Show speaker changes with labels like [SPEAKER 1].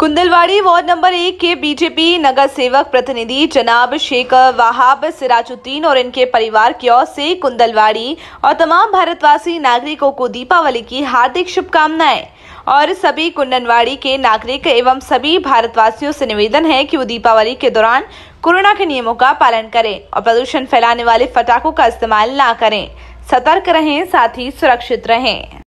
[SPEAKER 1] कुंदलवाड़ी ward number एक के BJP नगर सेवक प्रतिनिधि जनाब शेख वहाब सिराजुद्दीन और इनके परिवार की ओर से कुंदलवाड़ी और तमाम भारतवासी नागरिकों को दीपावली की हार्दिक शुभकामनाएं और सभी कुंदनवाड़ी के नागरिक एवं सभी भारतवासियों से निवेदन है कि वो दीपावली के दौरान कोरोना के नियमों का पालन करें और प्रदूषण फैलाने वाले फटाखों का इस्तेमाल न करें सतर्क रहें साथ ही सुरक्षित रहें